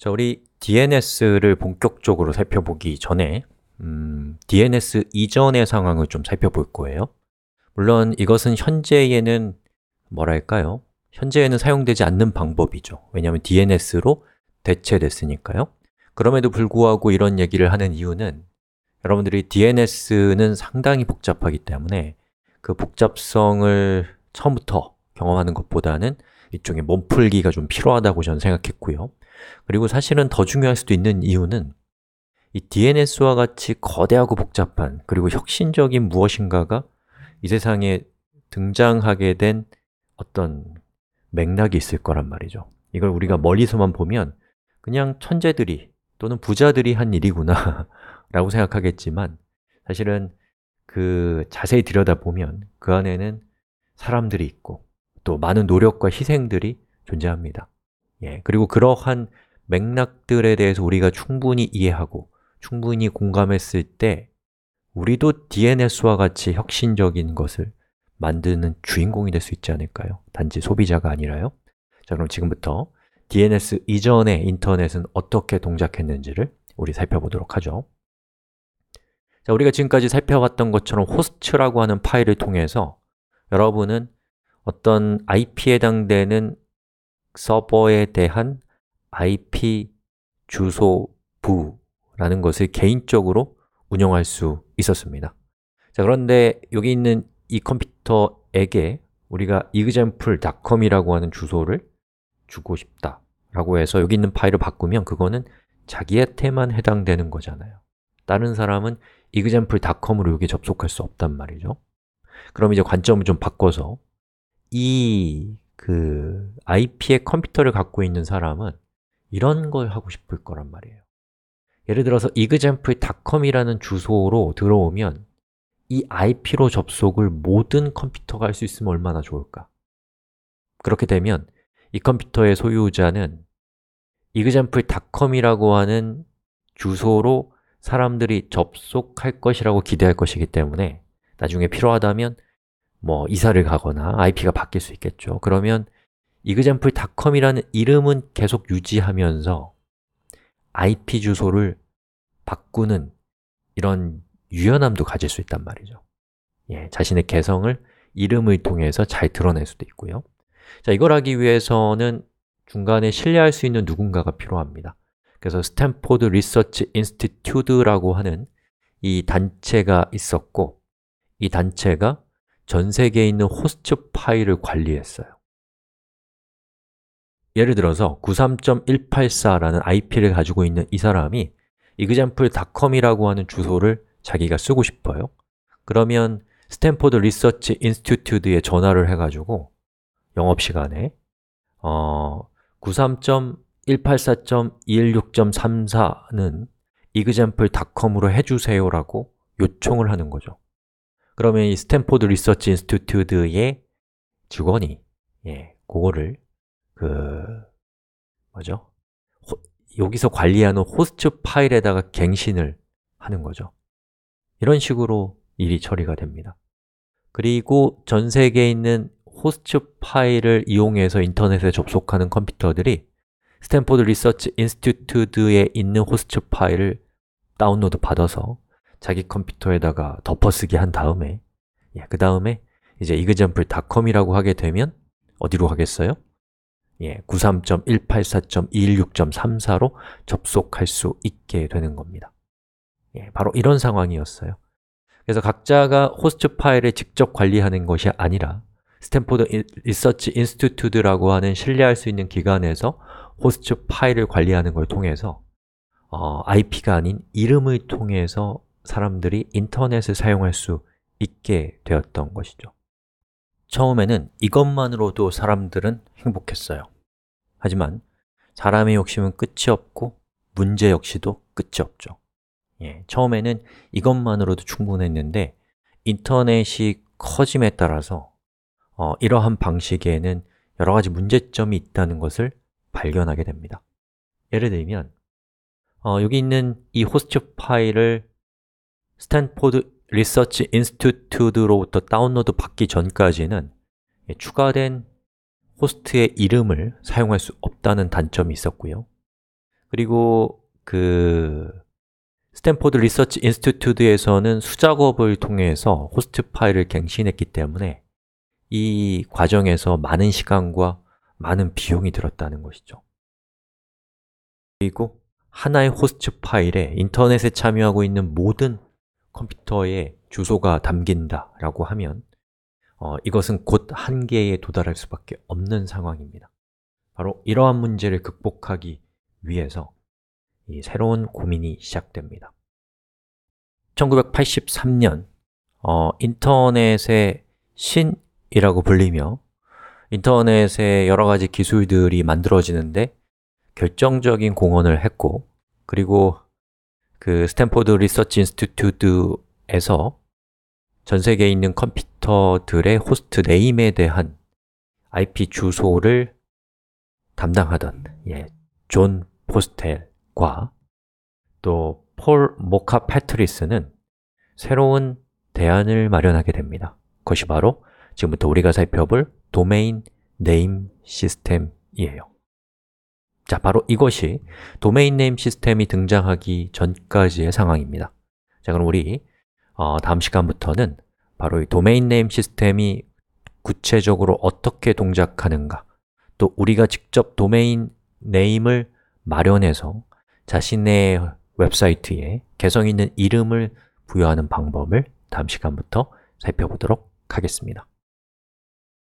자, 우리 DNS를 본격적으로 살펴보기 전에 음, DNS 이전의 상황을 좀 살펴볼 거예요 물론 이것은 현재에는 뭐랄까요? 현재에는 사용되지 않는 방법이죠 왜냐하면 DNS로 대체됐으니까요 그럼에도 불구하고 이런 얘기를 하는 이유는 여러분들이 DNS는 상당히 복잡하기 때문에 그 복잡성을 처음부터 경험하는 것보다는 일종의 몸풀기가 좀 필요하다고 저는 생각했고요 그리고 사실은 더 중요할 수도 있는 이유는 이 DNS와 같이 거대하고 복잡한 그리고 혁신적인 무엇인가가 이 세상에 등장하게 된 어떤 맥락이 있을 거란 말이죠 이걸 우리가 멀리서만 보면 그냥 천재들이 또는 부자들이 한 일이구나 라고 생각하겠지만 사실은 그 자세히 들여다보면 그 안에는 사람들이 있고 또 많은 노력과 희생들이 존재합니다 예, 그리고 그러한 맥락들에 대해서 우리가 충분히 이해하고 충분히 공감했을 때 우리도 DNS와 같이 혁신적인 것을 만드는 주인공이 될 수 있지 않을까요? 단지 소비자가 아니라요 자, 그럼 지금부터 DNS 이전의 인터넷은 어떻게 동작했는지를 우리 살펴보도록 하죠 자, 우리가 지금까지 살펴왔던 것처럼 호스트라고 하는 파일을 통해서 여러분은 어떤 IP에 해당되는 서버에 대한 IP 주소부라는 것을 개인적으로 운영할 수 있었습니다 자, 그런데 여기 있는 이 컴퓨터에게 우리가 example.com이라고 하는 주소를 주고 싶다 라고 해서 여기 있는 파일을 바꾸면 그거는 자기한테만 해당되는 거잖아요 다른 사람은 example.com으로 여기 접속할 수 없단 말이죠 그럼 이제 관점을 좀 바꿔서 이그 IP의 컴퓨터를 갖고 있는 사람은 이런 걸 하고 싶을 거란 말이에요 예를 들어서 example.com이라는 주소로 들어오면 이 IP로 접속을 모든 컴퓨터가 할 수 있으면 얼마나 좋을까 그렇게 되면 이 컴퓨터의 소유자는 example.com이라고 하는 주소로 사람들이 접속할 것이라고 기대할 것이기 때문에 나중에 필요하다면 뭐 이사를 가거나 IP가 바뀔 수 있겠죠. 그러면 example.com이라는 이름은 계속 유지하면서 IP 주소를 바꾸는 이런 유연함도 가질 수 있단 말이죠. 예, 자신의 개성을 이름을 통해서 잘 드러낼 수도 있고요. 자, 이걸 하기 위해서는 중간에 신뢰할 수 있는 누군가가 필요합니다. 그래서 스탠포드 리서치 인스티튜드라고 하는 이 단체가 있었고 이 단체가 전 세계에 있는 호스트 파일을 관리했어요. 예를 들어서 93.184라는 IP를 가지고 있는 이 사람이 example.com이라고 하는 주소를 자기가 쓰고 싶어요. 그러면 스탠포드 리서치 인스튜튜드에 전화를 해가지고 영업시간에 어, 93.184.216.34는 example.com으로 해주세요라고 요청을 하는 거죠. 그러면 이 스탠포드 리서치 인스튜튜드의 직원이 예, 그거를 그 뭐죠? 호, 여기서 관리하는 호스트 파일에다가 갱신을 하는 거죠. 이런 식으로 일이 처리가 됩니다. 그리고 전 세계에 있는 호스트 파일을 이용해서 인터넷에 접속하는 컴퓨터들이 스탠포드 리서치 인스튜튜드에 있는 호스트 파일을 다운로드 받아서 자기 컴퓨터에다가 덮어쓰기 한 다음에 예, 그 다음에 이제 example.com이라고 하게 되면 어디로 가겠어요 예, 93.184.216.34로 접속할 수 있게 되는 겁니다 예, 바로 이런 상황이었어요 그래서 각자가 호스트 파일을 직접 관리하는 것이 아니라 스탠포드 리서치 인스튜튜드라고 하는 신뢰할 수 있는 기관에서 호스트 파일을 관리하는 걸 통해서 어, IP가 아닌 이름을 통해서 사람들이 인터넷을 사용할 수 있게 되었던 것이죠. 처음에는 이것만으로도 사람들은 행복했어요. 하지만 사람의 욕심은 끝이 없고 문제 역시도 끝이 없죠. 예, 처음에는 이것만으로도 충분했는데 인터넷이 커짐에 따라서 어, 이러한 방식에는 여러 가지 문제점이 있다는 것을 발견하게 됩니다. 예를 들면 어, 여기 있는 이 호스트 파일을 스탠포드 리서치 인스튜트로부터 다운로드 받기 전까지는 예, 추가된 호스트의 이름을 사용할 수 없다는 단점이 있었고요 그리고 그 스탠포드 리서치 인스튜트에서는 수작업을 통해서 호스트 파일을 갱신했기 때문에 이 과정에서 많은 시간과 많은 비용이 들었다는 것이죠 그리고 하나의 호스트 파일에 인터넷에 참여하고 있는 모든 컴퓨터에 주소가 담긴다 라고 하면 어, 이것은 곧 한계에 도달할 수밖에 없는 상황입니다 바로 이러한 문제를 극복하기 위해서 새로운 고민이 시작됩니다 1983년 어, 인터넷의 신이라고 불리며 인터넷의 여러 가지 기술들이 만들어지는데 결정적인 공헌을 했고 그리고 그 스탠포드 리서치 인스튜튜드에서전 세계에 있는 컴퓨터들의 호스트 네임에 대한 IP 주소를 담당하던 예, 존 포스텔과 또 폴 모카 패트리스는 새로운 대안을 마련하게 됩니다. 그것이 바로 지금부터 우리가 살펴볼 도메인 네임 시스템이에요. 자, 바로 이것이 도메인 네임 시스템이 등장하기 전까지의 상황입니다 자, 그럼 우리 어, 다음 시간부터는 바로 이 도메인 네임 시스템이 구체적으로 어떻게 동작하는가 또 우리가 직접 도메인 네임을 마련해서 자신의 웹사이트에 개성 있는 이름을 부여하는 방법을 다음 시간부터 살펴보도록 하겠습니다